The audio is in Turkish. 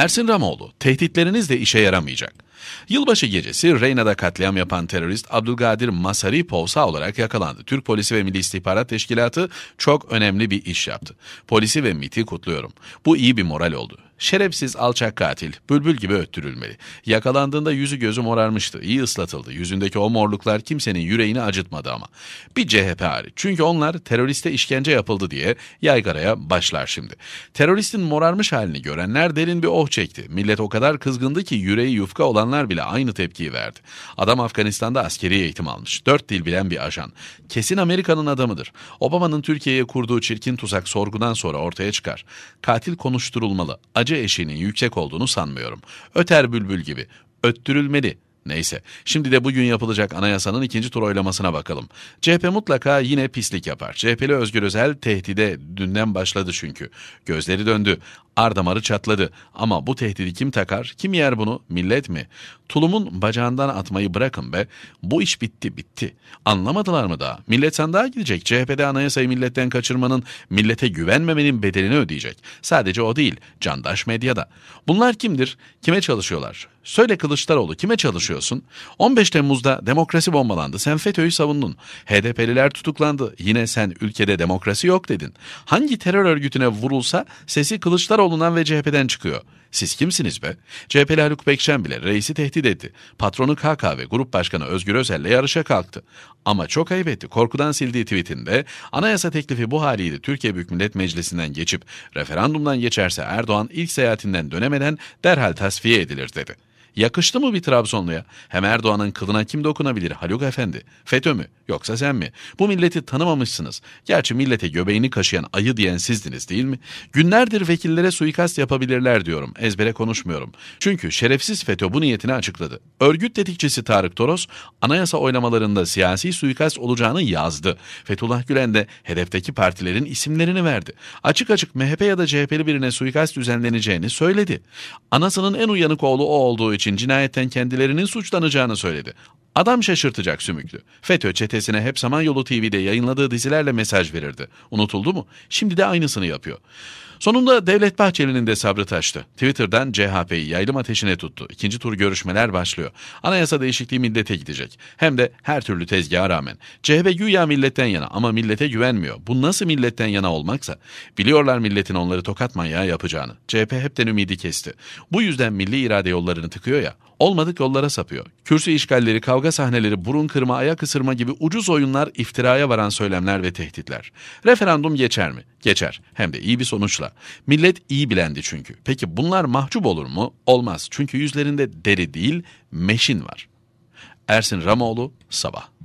Ersin Ramoğlu, tehditleriniz de işe yaramayacak. Yılbaşı gecesi Reyna'da katliam yapan terörist Abdülkadir Masari Povsa olarak yakalandı. Türk Polisi ve Milli İstihbarat Teşkilatı çok önemli bir iş yaptı. Polisi ve MIT'i kutluyorum. Bu iyi bir moral oldu. Şerefsiz alçak katil, bülbül gibi öttürülmeli. Yakalandığında yüzü gözü morarmıştı, iyi ıslatıldı. Yüzündeki o morluklar kimsenin yüreğini acıtmadı ama. Bir CHP hariç. Çünkü onlar teröriste işkence yapıldı diye yaygaraya başlar şimdi. Teröristin morarmış halini görenler derin bir oh çekti. Millet o kadar kızgındı ki yüreği yufka olan insanlar bile aynı tepkiyi verdi. Adam Afganistan'da askeri eğitim almış. Dört dil bilen bir ajan. Kesin Amerika'nın adamıdır. Obama'nın Türkiye'ye kurduğu çirkin tuzak sorgudan sonra ortaya çıkar. Katil konuşturulmalı. Acı eşiğinin yüksek olduğunu sanmıyorum. Öter bülbül gibi. Öttürülmeli. Neyse, şimdi de bugün yapılacak anayasanın ikinci tur oylamasına bakalım. CHP mutlaka yine pislik yapar. CHP'li Özgür Özel tehdide dünden başladı çünkü. Gözleri döndü. Ardamarı çatladı. Ama bu tehdidi kim takar? Kim yer bunu? Millet mi? Tulumun bacağından atmayı bırakın be. Bu iş bitti, bitti. Anlamadılar mı daha? Millet sandığa gidecek. CHP'de anayasayı milletten kaçırmanın, millete güvenmemenin bedelini ödeyecek. Sadece o değil, candaş medyada. Bunlar kimdir? Kime çalışıyorlar? Söyle Kılıçdaroğlu kime çalışıyorsun? 15 Temmuz'da demokrasi bombalandı. Sen FETÖ'yü savundun. HDP'liler tutuklandı. Yine sen ülkede demokrasi yok dedin. Hangi terör örgütüne vurulsa sesi Kılıçdaroğlu bulunan ve CHP'den çıkıyor. Siz kimsiniz be? CHP'li Haluk Bekşen bile reisi tehdit etti. Patronu KK ve grup başkanı Özgür Özel'le yarışa kalktı. Ama çok ayıp etti. Korkudan sildiği tweetinde anayasa teklifi bu haliyle Türkiye Büyük Millet Meclisi'nden geçip referandumdan geçerse Erdoğan ilk seyahatinden dönemeden derhal tasfiye edilir dedi. Yakıştı mı bir Trabzonluya? Hem Erdoğan'ın kılına kim dokunabilir Haluk Efendi? FETÖ mü? Yoksa sen mi? Bu milleti tanımamışsınız. Gerçi millete göbeğini kaşıyan ayı diyen sizdiniz değil mi? Günlerdir vekillere suikast yapabilirler diyorum. Ezbere konuşmuyorum. Çünkü şerefsiz FETÖ bu niyetini açıkladı. Örgüt tetikçisi Tarık Toros, anayasa oylamalarında siyasi suikast olacağını yazdı. Fethullah Gülen de hedefteki partilerin isimlerini verdi. Açık açık MHP ya da CHP'li birine suikast düzenleneceğini söyledi. Anasının en uyanık oğlu o olduğu için için cinayetten kendilerinin suçlanacağını söyledi. Adam şaşırtacak sümüklü. FETÖ çetesine hep Samanyolu TV'de yayınladığı dizilerle mesaj verirdi. Unutuldu mu? Şimdi de aynısını yapıyor. Sonunda Devlet Bahçeli'nin de sabrı taştı. Twitter'dan CHP'yi yaylım ateşine tuttu. İkinci tur görüşmeler başlıyor. Anayasa değişikliği millete gidecek. Hem de her türlü tezgaha rağmen. CHP güya milletten yana ama millete güvenmiyor. Bu nasıl milletten yana olmaksa? Biliyorlar milletin onları tokat manyağı yapacağını. CHP hepten ümidi kesti. Bu yüzden milli irade yollarını tıkıyor ya. Olmadık yollara sapıyor. Kürsü işgalleri, kavga sahneleri, burun kırma, ayak ısırma gibi ucuz oyunlar iftiraya varan söylemler ve tehditler. Referandum geçer mi? Geçer. Hem de iyi bir sonuçla. Millet iyi bilendi çünkü. Peki bunlar mahcup olur mu? Olmaz. Çünkü yüzlerinde deri değil, meşin var. Ersin Ramoğlu, Sabah.